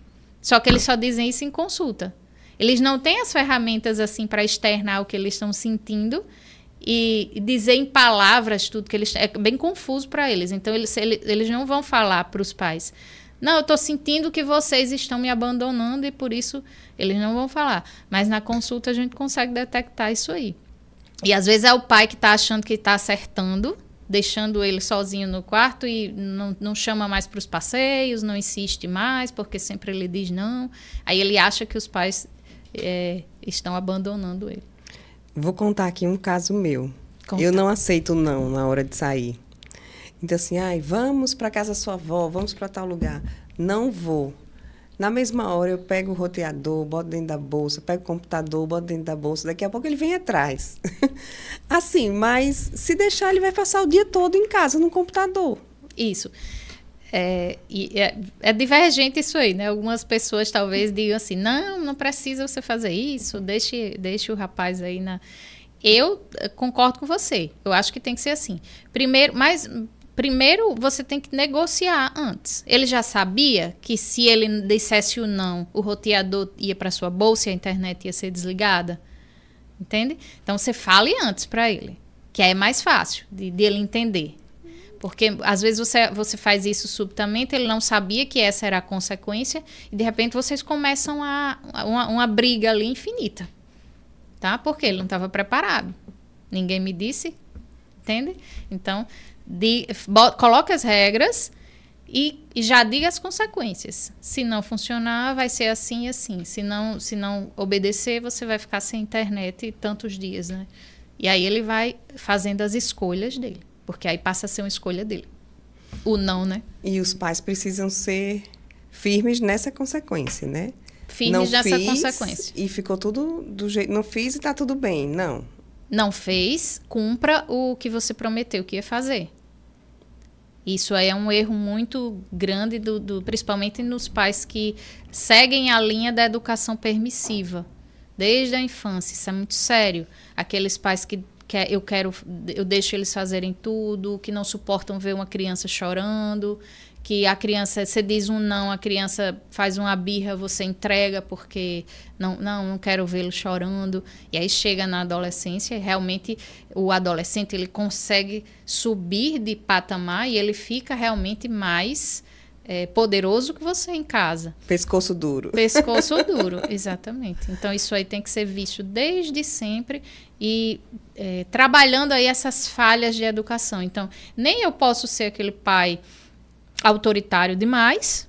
Só que eles só dizem isso em consulta. Eles não têm as ferramentas assim para externar o que eles estão sentindo e dizer em palavras tudo que eles é bem confuso para eles. Então eles, eles não vão falar para os pais. Não, eu estou sentindo que vocês estão me abandonando e por isso eles não vão falar. Mas na consulta a gente consegue detectar isso aí. E às vezes é o pai que está achando que está acertando deixando ele sozinho no quarto e não, não chama mais para os passeios, não insiste mais, porque sempre ele diz não. Aí ele acha que os pais é, estão abandonando ele. Vou contar aqui um caso meu. Conta. Eu não aceito não na hora de sair. Então, assim, ai, vamos para casa da sua avó, vamos para tal lugar. Não vou. Na mesma hora eu pego o roteador, boto dentro da bolsa, pego o computador, boto dentro da bolsa, daqui a pouco ele vem atrás. assim, mas se deixar, ele vai passar o dia todo em casa, no computador. Isso. É, é, é, divergente isso aí, né? Algumas pessoas talvez digam assim, não, não precisa você fazer isso, deixe, deixe o rapaz aí na. Eu eh, concordo com você. Eu acho que tem que ser assim. Primeiro, mas primeiro você tem que negociar antes. Ele já sabia que se ele dissesse o não, o roteador ia para sua bolsa e a internet ia ser desligada. Entende? Então você fale antes para ele, que é mais fácil de, de, ele entender. Porque às vezes você, você faz isso subitamente, ele não sabia que essa era a consequência, e de repente vocês começam a, uma, uma briga ali infinita. Tá? Porque ele não estava preparado. Ninguém me disse, entende? Então, de, bota, coloque as regras e, e já diga as consequências. Se não funcionar, vai ser assim e assim. Se não, se não obedecer, você vai ficar sem internet tantos dias, né? E aí ele vai fazendo as escolhas dele, porque aí passa a ser uma escolha dele. O não, né? E os pais precisam ser firmes nessa consequência, né? Firmes não nessa fiz consequência. E ficou tudo do jeito. Não fiz e tá tudo bem. Não. Não fez, cumpra o que você prometeu que ia fazer. Isso é um erro muito grande, do, do, principalmente nos pais que seguem a linha da educação permissiva desde a infância. Isso é muito sério. Aqueles pais que que eu quero, eu deixo eles fazerem tudo, que não suportam ver uma criança chorando, que a criança, você diz um não, a criança faz uma birra, você entrega porque não, não, não quero vê-lo chorando. E aí chega na adolescência e realmente o adolescente ele consegue subir de patamar e ele fica realmente mais é, poderoso que você em casa. Pescoço duro. Pescoço duro, exatamente. Então isso aí tem que ser visto desde sempre e é, trabalhando aí essas falhas de educação. Então nem eu posso ser aquele pai autoritário demais,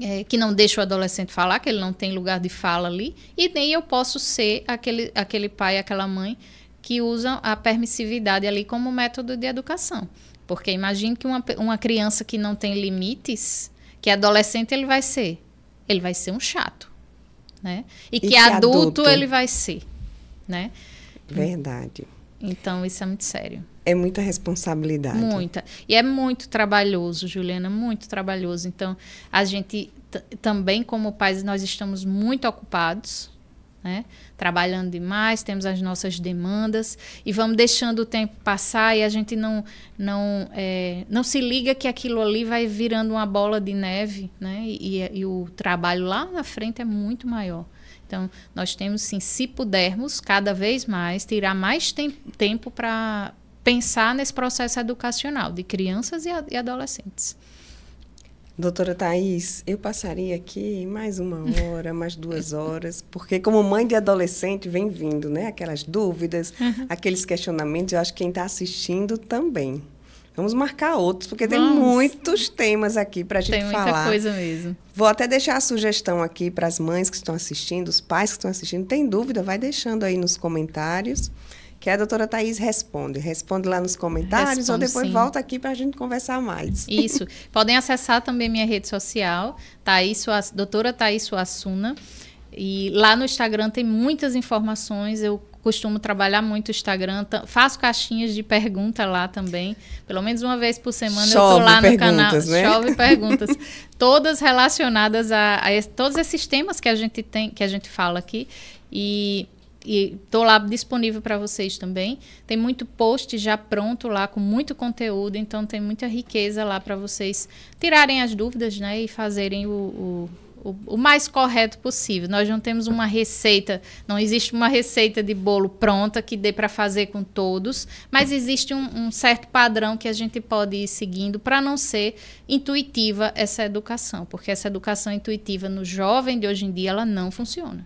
é, que não deixa o adolescente falar, que ele não tem lugar de fala ali, e nem eu posso ser aquele, aquele pai, aquela mãe que usa a permissividade ali como método de educação. Porque imagine que uma, uma criança que não tem limites, que adolescente ele vai ser? Ele vai ser um chato. Né? E, e que, que adulto, adulto ele vai ser. Né? Verdade. Então, isso é muito sério. É muita responsabilidade. Muita. E é muito trabalhoso, Juliana, muito trabalhoso. Então, a gente também, como pais, nós estamos muito ocupados, né? Trabalhando demais, temos as nossas demandas e vamos deixando o tempo passar e a gente não não é, não se liga que aquilo ali vai virando uma bola de neve, né? E, e, e o trabalho lá na frente é muito maior. Então, nós temos sim, se pudermos, cada vez mais, tirar mais tem, tempo para pensar nesse processo educacional de crianças e, e adolescentes. Doutora Thais, eu passaria aqui mais uma hora, mais duas horas, porque como mãe de adolescente vem vindo, né? Aquelas dúvidas, uhum. aqueles questionamentos, eu acho que quem está assistindo também. Vamos marcar outros, porque Vamos. tem muitos temas aqui para a gente tem falar. Tem muita coisa mesmo. Vou até deixar a sugestão aqui para as mães que estão assistindo, os pais que estão assistindo. Tem dúvida? Vai deixando aí nos comentários que a doutora Thais responde. Responde lá nos comentários Respondo, ou depois sim. volta aqui para a gente conversar mais. Isso. Podem acessar também minha rede social, Thaís, doutora Thais Suassuna. E lá no Instagram tem muitas informações. Eu costumo trabalhar muito o Instagram, faço caixinhas de pergunta lá também. Pelo menos uma vez por semana Chove eu tô lá no canal. Né? Chove perguntas. todas relacionadas a, a, todos esses temas que a gente tem, que a gente fala aqui. E e estou lá disponível para vocês também. Tem muito post já pronto lá com muito conteúdo, então tem muita riqueza lá para vocês tirarem as dúvidas, né, e fazerem o, o, o, o mais correto possível. Nós não temos uma receita, não existe uma receita de bolo pronta que dê para fazer com todos, mas existe um, um certo padrão que a gente pode ir seguindo para não ser intuitiva essa educação, porque essa educação intuitiva no jovem de hoje em dia ela não funciona.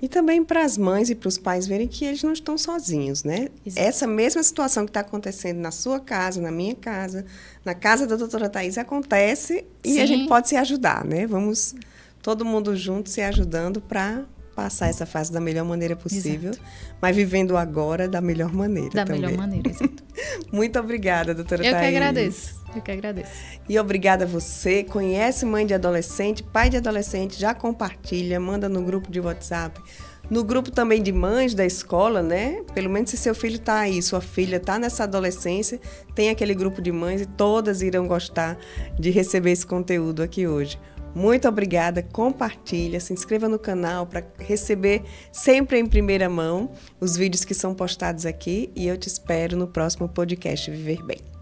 E também para as mães e para os pais verem que eles não estão sozinhos, né? Exato. Essa mesma situação que está acontecendo na sua casa, na minha casa, na casa da doutora Thais acontece e Sim. a gente pode se ajudar, né? Vamos todo mundo junto se ajudando para passar essa fase da melhor maneira possível, exato. mas vivendo agora da melhor maneira. Da também. melhor maneira, exato. Muito obrigada, doutora Eu Thaís. que agradeço. Eu que agradeço. E obrigada a você. Conhece mãe de adolescente, pai de adolescente, já compartilha, manda no grupo de WhatsApp. No grupo também de mães da escola, né? Pelo menos se seu filho está aí, sua filha está nessa adolescência, tem aquele grupo de mães e todas irão gostar de receber esse conteúdo aqui hoje. Muito obrigada, compartilha, se inscreva no canal para receber sempre em primeira mão os vídeos que são postados aqui e eu te espero no próximo podcast Viver Bem.